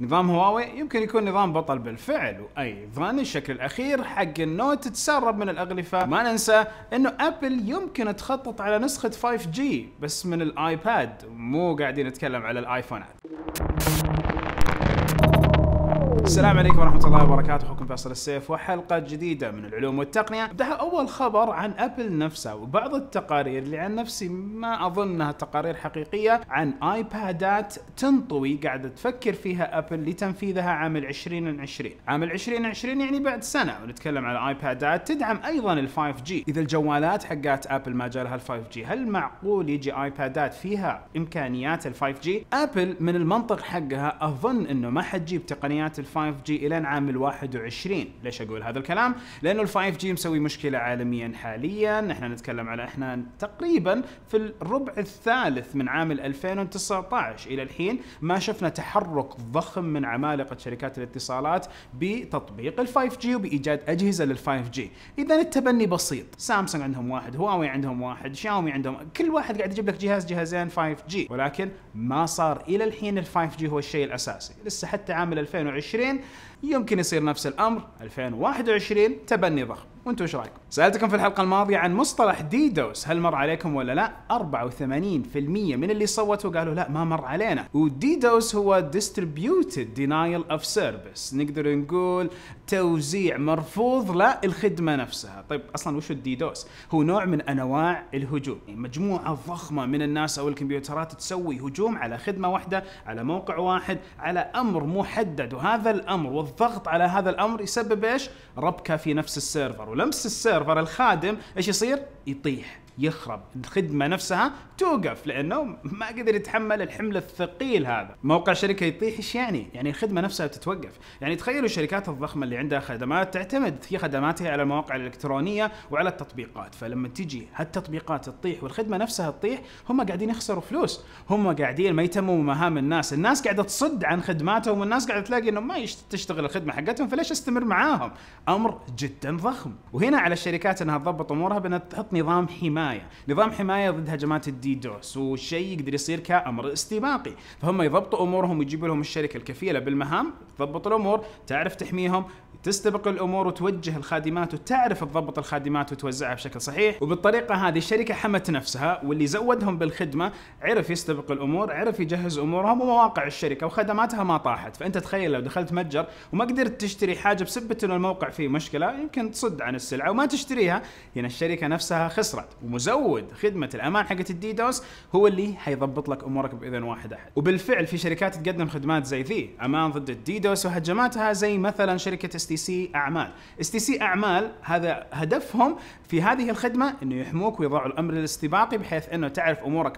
نظام هواوي يمكن يكون نظام بطل بالفعل وايضا الشكل الاخير حق النوت تسرب من الاغلفه ما ننسى انه ابل يمكن تخطط على نسخه 5G بس من الايباد مو قاعدين نتكلم على الايفونات السلام عليكم ورحمة الله وبركاته، اخوكم فيصل السيف وحلقة جديدة من العلوم والتقنية، بدها أول خبر عن ابل نفسها وبعض التقارير اللي عن نفسي ما أظنها تقارير حقيقية عن ايبادات تنطوي قاعدة تفكر فيها ابل لتنفيذها عام 2020، عام 2020 يعني بعد سنة ونتكلم عن ايبادات تدعم أيضا ال 5G، إذا الجوالات حقات ابل ما جالها ال 5G، هل معقول يجي ايبادات فيها إمكانيات ال 5G؟ ابل من المنطق حقها أظن إنه ما حتجيب تقنيات ال 5G الى عام 21 ليش اقول هذا الكلام لانه ال 5G مسوي مشكله عالميا حاليا احنا نتكلم على احنا تقريبا في الربع الثالث من عام 2019 الى الحين ما شفنا تحرك ضخم من عمالقه شركات الاتصالات بتطبيق ال 5G وبايجاد اجهزه لل 5G اذا التبني بسيط سامسونج عندهم واحد هواوي عندهم واحد شاومي عندهم كل واحد قاعد يجيب لك جهاز جهازين 5G ولكن ما صار الى الحين ال 5G هو الشيء الاساسي لسه حتى عام 2020 2020 يمكن يصير نفس الامر 2021 تبني ضخم وانتم ايش رايكم؟ سالتكم في الحلقه الماضيه عن مصطلح ديدوس هل مر عليكم ولا لا؟ 84% من اللي صوتوا قالوا لا ما مر علينا وديدوس هو ديستريبيوتد دينايل اوف سيرفيس، نقدر نقول توزيع مرفوض للخدمه نفسها طيب اصلا وش الديدوس؟ هو نوع من انواع الهجوم يعني مجموعه ضخمه من الناس او الكمبيوترات تسوي هجوم على خدمه واحده على موقع واحد على امر محدد وهذا الامر والضغط على هذا الامر يسبب ايش؟ ربكه في نفس السيرفر ولمس السيرفر الخادم ايش يصير؟ يطيح يخرب الخدمة نفسها توقف لأنه ما قدر يتحمل الحمل الثقيل هذا موقع شركة يطيح إيش يعني؟ يعني الخدمة نفسها تتوقف يعني تخيلوا الشركات الضخمة اللي عندها خدمات تعتمد في خدماتها على المواقع الإلكترونية وعلى التطبيقات فلما تجي هالتطبيقات تطيح والخدمة نفسها تطيح هم قاعدين يخسروا فلوس هم قاعدين ما يتموا مهام الناس الناس قاعدة تصد عن خدماتهم والناس قاعدة تلاقي أنه ما تشتغل الخدمة حقتهم فليش استمر معاهم أمر جدا ضخم وهنا على الشركات أنها تضبط أمورها بأنها تحط نظام حماية حمايه، نظام حمايه ضد هجمات الديدوس وشيء يقدر يصير كامر استباقي، فهم يضبطوا امورهم ويجيبوا لهم الشركه الكفيله بالمهام، تضبط الامور، تعرف تحميهم، تستبق الامور وتوجه الخادمات وتعرف تضبط الخادمات وتوزعها بشكل صحيح، وبالطريقه هذه الشركه حمت نفسها واللي زودهم بالخدمه عرف يستبق الامور، عرف يجهز امورهم ومواقع الشركه وخدماتها ما طاحت، فانت تخيل لو دخلت متجر وما قدرت تشتري حاجه بسبه انه الموقع فيه مشكله يمكن تصد عن السلعه وما تشتريها، يعني الشركه نفسها خسرت مزود خدمه الامان حقت الديدوس هو اللي حيضبط لك امورك باذن واحد احد وبالفعل في شركات تقدم خدمات زي ذي امان ضد الديدوس وهجماتها زي مثلا شركه اس تي سي اعمال اس تي سي اعمال هذا هدفهم في هذه الخدمه انه يحموك ويضعوا الامر الاستباقي بحيث انه تعرف امورك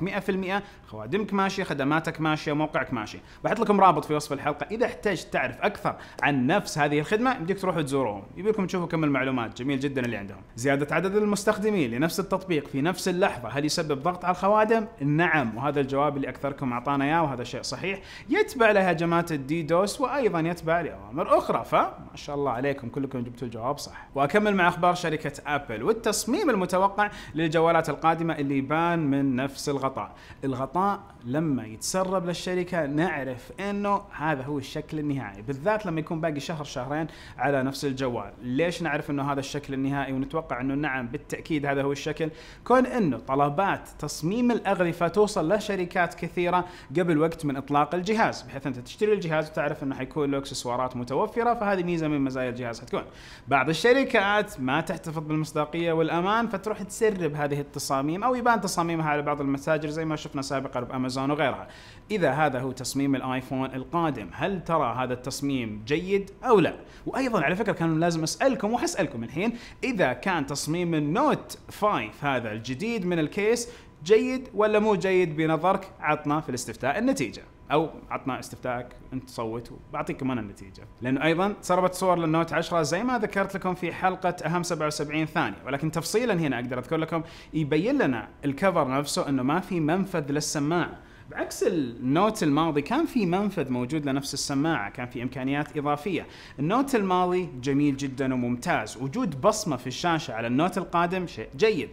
100% خوادمك ماشيه خدماتك ماشيه موقعك ماشي بحط لكم رابط في وصف الحلقه اذا احتجت تعرف اكثر عن نفس هذه الخدمه بدك تروحوا تزوروهم يبيكم تشوفوا كم المعلومات جميل جدا اللي عندهم زياده عدد المستخدمين لنفس التطبيق التطبيق في نفس اللحظه هل يسبب ضغط على الخوادم؟ نعم وهذا الجواب اللي اكثركم اعطانا اياه وهذا شيء صحيح يتبع لهجمات دوس وايضا يتبع لاوامر اخرى فما شاء الله عليكم كلكم جبتوا الجواب صح واكمل مع اخبار شركه ابل والتصميم المتوقع للجوالات القادمه اللي يبان من نفس الغطاء الغطاء لما يتسرب للشركه نعرف انه هذا هو الشكل النهائي بالذات لما يكون باقي شهر شهرين على نفس الجوال ليش نعرف انه هذا الشكل النهائي ونتوقع انه نعم بالتاكيد هذا هو الشكل كون انه طلبات تصميم الاغرفه توصل لشركات كثيره قبل وقت من اطلاق الجهاز بحيث انت تشتري الجهاز وتعرف انه حيكون له اكسسوارات متوفره فهذه ميزه من مزايا الجهاز حتكون. بعض الشركات ما تحتفظ بالمصداقيه والامان فتروح تسرب هذه التصاميم او يبان تصاميمها على بعض المتاجر زي ما شفنا سابقا بامازون وغيرها. اذا هذا هو تصميم الايفون القادم، هل ترى هذا التصميم جيد او لا؟ وايضا على فكره كان لازم اسالكم وحسالكم الحين اذا كان تصميم النوت 5 هذا الجديد من الكيس جيد ولا مو جيد بنظرك عطنا في الاستفتاء النتيجه او عطنا استفتائك انت صوت وبعطيك كمان النتيجه لانه ايضا سربت صور للنوت 10 زي ما ذكرت لكم في حلقه اهم 77 ثانيه ولكن تفصيلا هنا اقدر اذكر لكم يبين لنا الكفر نفسه انه ما في منفذ للسماعه بعكس النوت الماضي كان في منفذ موجود لنفس السماعه كان في امكانيات اضافيه النوت الماضي جميل جدا وممتاز وجود بصمه في الشاشه على النوت القادم شيء جيد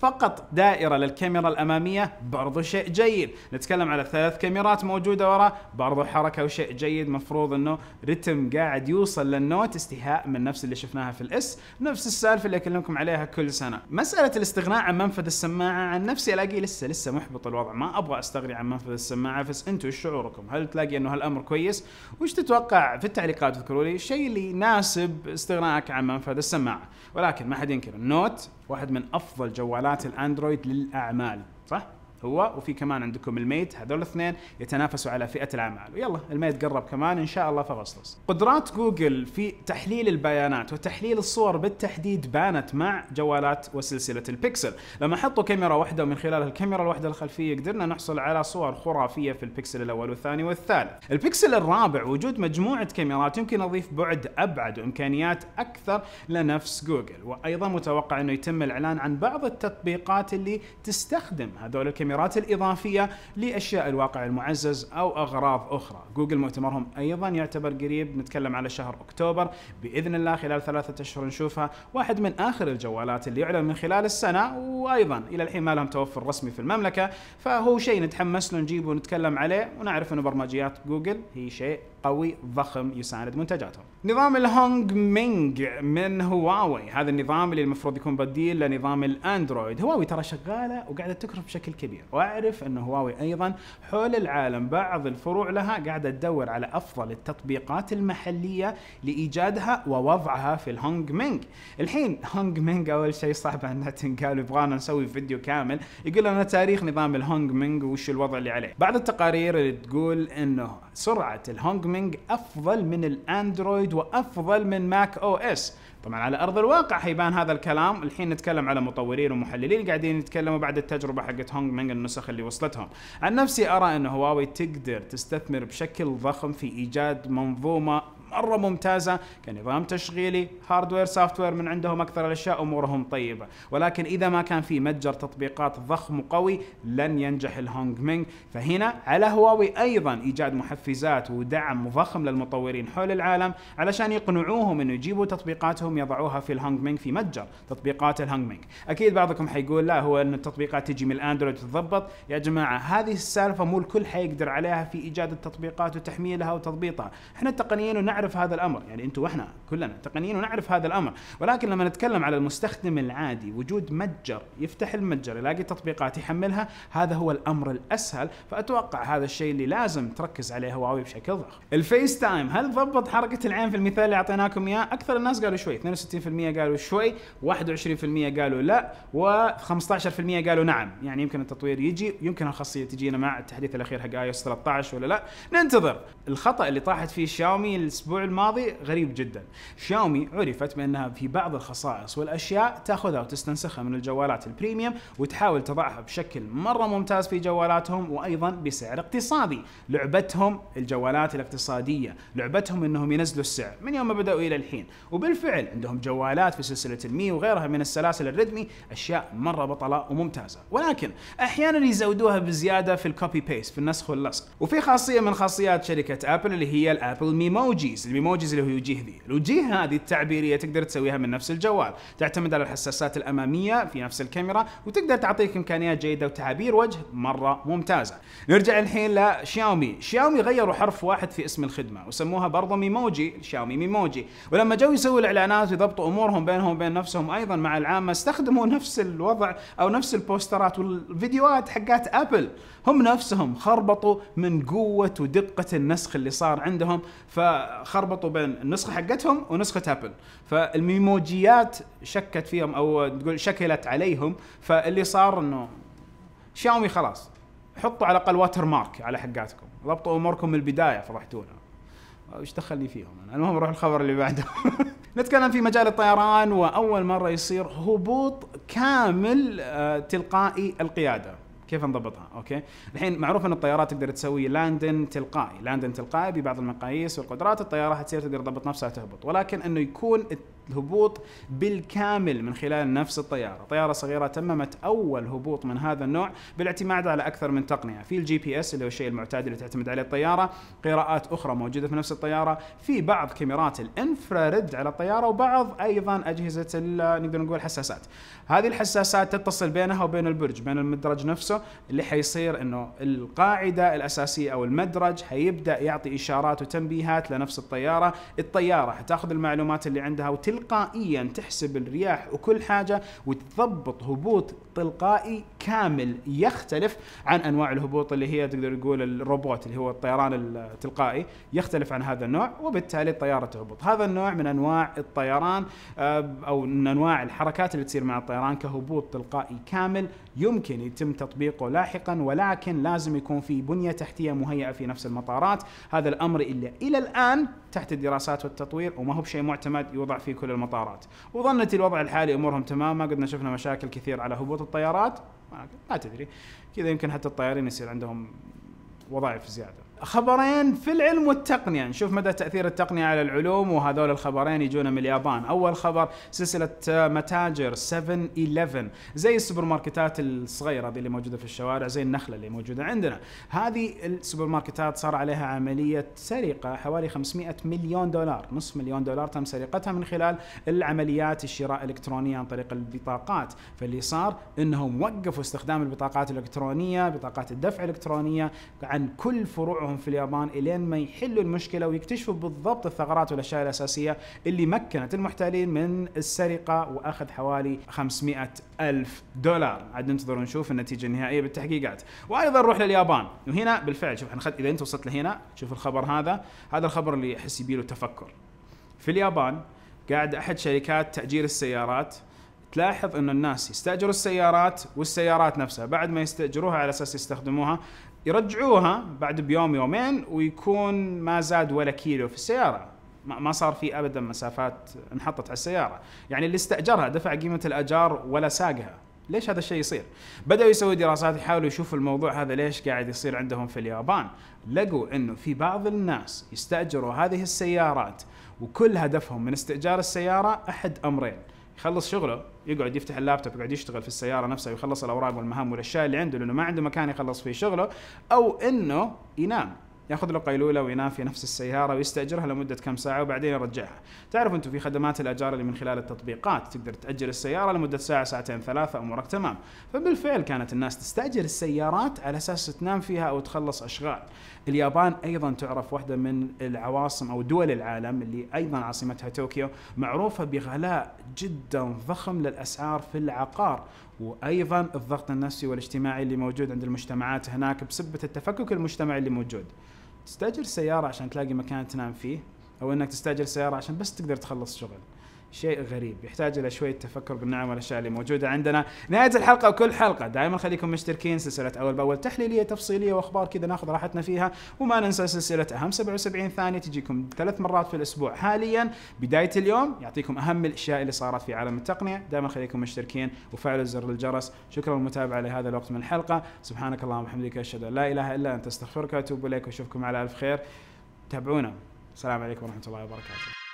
فقط دائره للكاميرا الاماميه برضو شيء جيد نتكلم على ثلاث كاميرات موجوده ورا برضو حركه وشيء جيد مفروض انه رتم قاعد يوصل للنوت استهاء من نفس اللي شفناها في الاس نفس السالفه اللي اكلمكم عليها كل سنه مساله الاستغناء عن منفذ السماعه عن نفسي الاقي لسه لسه محبط الوضع ما ابغى استغني عمان في السماعه انتم ايش شعوركم؟ هل تلاقي انه هالامر كويس؟ وايش تتوقع في التعليقات اذكروا لي الشيء اللي يناسب استغنائك عن منفذ السماعه، ولكن ما حد ينكر النوت واحد من افضل جوالات الاندرويد للاعمال، صح؟ هو وفي كمان عندكم الميت هذول الاثنين يتنافسوا على فئه الاعمال ويلا الميت قرب كمان ان شاء الله في اغسطس قدرات جوجل في تحليل البيانات وتحليل الصور بالتحديد بانت مع جوالات وسلسله البيكسل لما حطوا كاميرا واحده ومن خلال الكاميرا الواحده الخلفيه قدرنا نحصل على صور خرافيه في البيكسل الاول والثاني والثالث البيكسل الرابع وجود مجموعه كاميرات يمكن اضيف بعد ابعد وامكانيات اكثر لنفس جوجل وايضا متوقع انه يتم الاعلان عن بعض التطبيقات اللي تستخدم هذول الكاميرات الكاميرات الإضافية لأشياء الواقع المعزز أو أغراض أخرى جوجل مؤتمرهم أيضا يعتبر قريب نتكلم على شهر أكتوبر بإذن الله خلال ثلاثة أشهر نشوفها واحد من آخر الجوالات اللي يعلن من خلال السنة وأيضا إلى الحين ما لهم توفر رسمي في المملكة فهو شيء نتحمس له نجيبه ونتكلم عليه ونعرف انه برمجيات جوجل هي شيء قوي ضخم يساند منتجاتهم. نظام الهونغ مينج من هواوي، هذا النظام اللي المفروض يكون بديل لنظام الاندرويد، هواوي ترى شغاله وقاعده تكرف بشكل كبير، واعرف ان هواوي ايضا حول العالم بعض الفروع لها قاعده تدور على افضل التطبيقات المحليه لايجادها ووضعها في الهونغ مينج. الحين هونغ مينج اول شيء صعب انها تنقال يبغانا نسوي فيديو كامل يقول لنا تاريخ نظام الهونغ مينج وش الوضع اللي عليه. بعض التقارير اللي تقول انه سرعه الهونجمينج افضل من الاندرويد وافضل من ماك او اس طبعا على ارض الواقع حيبان هذا الكلام الحين نتكلم على مطورين ومحللين قاعدين يتكلموا بعد التجربه حقت هونج مينج النسخ اللي وصلتهم عن نفسي ارى ان هواوي تقدر تستثمر بشكل ضخم في ايجاد منظومه مره ممتازه كنظام تشغيلي هاردوير سوفتوير من عندهم اكثر الاشياء امورهم طيبه ولكن اذا ما كان في متجر تطبيقات ضخم وقوي لن ينجح الهونغ مينغ فهنا على هواوي ايضا ايجاد محفزات ودعم ضخم للمطورين حول العالم علشان يقنعوهم انه يجيبوا تطبيقاتهم يضعوها في الهونغ مينغ في متجر تطبيقات الهونغ مينغ اكيد بعضكم حيقول لا هو ان التطبيقات تجي من الاندرويد تضبط يا جماعه هذه السالفه مو الكل حيقدر عليها في ايجاد التطبيقات وتحميلها وتضبيطها احنا التقنيين نعرف هذا الامر يعني انتم واحنا كلنا تقنيين ونعرف هذا الامر ولكن لما نتكلم على المستخدم العادي وجود متجر يفتح المتجر يلاقي تطبيقات يحملها هذا هو الامر الاسهل فاتوقع هذا الشيء اللي لازم تركز عليه هواوي بشكل ضخم الفيس تايم هل ضبط حركه العين في المثال اللي اعطيناكم اياه اكثر الناس قالوا شوي 62% قالوا شوي 21% قالوا لا و15% قالوا نعم يعني يمكن التطوير يجي يمكن الخاصيه تجينا مع التحديث الاخير حق اي 13 ولا لا ننتظر الخطا اللي طاحت فيه شاومي الاسبوع الماضي غريب جدا شاومي عرفت بانها في بعض الخصائص والاشياء تاخذها وتستنسخها من الجوالات البريميوم وتحاول تضعها بشكل مره ممتاز في جوالاتهم وايضا بسعر اقتصادي لعبتهم الجوالات الاقتصاديه لعبتهم انهم ينزلوا السعر من يوم ما بداوا الى الحين وبالفعل عندهم جوالات في سلسله المي وغيرها من السلاسل الريدمي اشياء مره بطله وممتازه ولكن احيانا يزودوها بزياده في الكوبي بيست في النسخ واللصق وفي خاصيه من خاصيات شركه ابل اللي هي الابل ميموجي الايموجيز الميموجيز اللي هو الوجيه ذي الوجيه هذه التعبيريه تقدر تسويها من نفس الجوال تعتمد على الحساسات الاماميه في نفس الكاميرا وتقدر تعطيك امكانيات جيده وتعابير وجه مره ممتازه نرجع الحين لشاومي شاومي غيروا حرف واحد في اسم الخدمه وسموها برضه ميموجي شاومي ميموجي ولما جو يسووا الاعلانات ويضبطوا امورهم بينهم وبين نفسهم ايضا مع العامه استخدموا نفس الوضع او نفس البوسترات والفيديوهات حقات ابل هم نفسهم خربطوا من قوه ودقه النسخ اللي صار عندهم ف خربطوا بين النسخه حقتهم ونسخه ابل فالميموجيات شكت فيهم او تقول شكلت عليهم فاللي صار انه شاومي خلاص حطوا على الاقل واتر مارك على حقاتكم ضبطوا اموركم من البدايه فضحتونا ايش دخلني فيهم انا المهم نروح الخبر اللي بعده نتكلم في مجال الطيران واول مره يصير هبوط كامل آه، تلقائي القياده كيف نضبطها اوكي الحين معروف ان الطيارات تقدر تسوي لاندن تلقائي لاندن تلقائي ببعض المقاييس والقدرات الطياره حتصير تقدر تضبط نفسها تهبط ولكن انه يكون الهبوط بالكامل من خلال نفس الطيارة طيارة صغيرة تممت أول هبوط من هذا النوع بالاعتماد على أكثر من تقنية في الجي بي اس اللي هو الشيء المعتاد اللي تعتمد عليه الطيارة قراءات أخرى موجودة في نفس الطيارة في بعض كاميرات الانفراريد على الطيارة وبعض أيضا أجهزة نقدر نقول حساسات هذه الحساسات تتصل بينها وبين البرج بين المدرج نفسه اللي حيصير انه القاعده الاساسيه او المدرج حيبدا يعطي اشارات وتنبيهات لنفس الطياره الطياره حتاخذ المعلومات اللي عندها وتل تلقائيا تحسب الرياح وكل حاجه وتضبط هبوط تلقائي كامل يختلف عن انواع الهبوط اللي هي تقدر تقول الروبوت اللي هو الطيران التلقائي يختلف عن هذا النوع وبالتالي الطياره تهبط هذا النوع من انواع الطيران آه، او من انواع الحركات اللي تصير مع الطيران كهبوط تلقائي كامل يمكن يتم تطبيقه لاحقا ولكن لازم يكون في بنيه تحتيه مهيئه في نفس المطارات هذا الامر الا الى الان تحت الدراسات والتطوير وما هو بشيء معتمد يوضع في كل المطارات وظنت الوضع الحالي امورهم تمام ما قدنا شفنا مشاكل كثير على هبوط الطيارات ما تدري كذا يمكن حتى الطيارين يصير عندهم وظائف زياده خبرين في العلم والتقنية نشوف مدى تأثير التقنية على العلوم وهذول الخبرين يجونا من اليابان أول خبر سلسلة متاجر 7-11 زي السوبر ماركتات الصغيرة دي اللي موجودة في الشوارع زي النخلة اللي موجودة عندنا هذه السوبر ماركتات صار عليها عملية سرقة حوالي 500 مليون دولار نصف مليون دولار تم سرقتها من خلال العمليات الشراء الإلكترونية عن طريق البطاقات فاللي صار أنهم وقفوا استخدام البطاقات الإلكترونية بطاقات الدفع الإلكترونية عن كل فروع وضعهم في اليابان الين ما يحلوا المشكله ويكتشفوا بالضبط الثغرات والاشياء الاساسيه اللي مكنت المحتالين من السرقه واخذ حوالي 500 ألف دولار عاد ننتظر ونشوف النتيجه النهائيه بالتحقيقات وايضا نروح لليابان وهنا بالفعل شوف خد... اذا انت وصلت لهنا شوف الخبر هذا هذا الخبر اللي احس يبيله تفكر في اليابان قاعد احد شركات تاجير السيارات تلاحظ انه الناس يستاجروا السيارات والسيارات نفسها بعد ما يستاجروها على اساس يستخدموها يرجعوها بعد بيوم يومين ويكون ما زاد ولا كيلو في السياره ما صار في ابدا مسافات انحطت على السياره يعني اللي استاجرها دفع قيمه الاجار ولا ساقها ليش هذا الشيء يصير؟ بدأوا يسوي دراسات يحاولوا يشوفوا الموضوع هذا ليش قاعد يصير عندهم في اليابان، لقوا انه في بعض الناس يستأجروا هذه السيارات وكل هدفهم من استئجار السيارة أحد أمرين، يخلص شغله يقعد يفتح اللابتوب يقعد يشتغل في السياره نفسها ويخلص الاوراق والمهام والاشياء اللي عنده لانه ما عنده مكان يخلص فيه شغله او انه ينام ياخذ له قيلوله وينام في نفس السياره ويستاجرها لمده كم ساعه وبعدين يرجعها تعرف انتم في خدمات الاجار اللي من خلال التطبيقات تقدر تاجر السياره لمده ساعه ساعتين ثلاثه امورك تمام فبالفعل كانت الناس تستاجر السيارات على اساس تنام فيها او تخلص اشغال اليابان ايضا تعرف واحده من العواصم او دول العالم اللي ايضا عاصمتها طوكيو معروفه بغلاء جدا ضخم للاسعار في العقار وايضا الضغط النفسي والاجتماعي اللي موجود عند المجتمعات هناك بسبه التفكك المجتمعي اللي موجود تستاجر سياره عشان تلاقي مكان تنام فيه او انك تستاجر سياره عشان بس تقدر تخلص شغل شيء غريب يحتاج الى شويه تفكر بالنعم والاشياء اللي موجوده عندنا نهايه الحلقه وكل حلقه دائما خليكم مشتركين سلسله اول باول تحليليه تفصيليه واخبار كذا ناخذ راحتنا فيها وما ننسى سلسله اهم 77 ثانيه تجيكم ثلاث مرات في الاسبوع حاليا بدايه اليوم يعطيكم اهم الاشياء اللي صارت في عالم التقنيه دائما خليكم مشتركين وفعلوا زر الجرس شكرا للمتابعه لهذا الوقت من الحلقه سبحانك اللهم وبحمدك اشهد ان لا اله الا انت استغفرك واتوب اليك واشوفكم على الف خير تابعونا السلام عليكم ورحمه الله وبركاته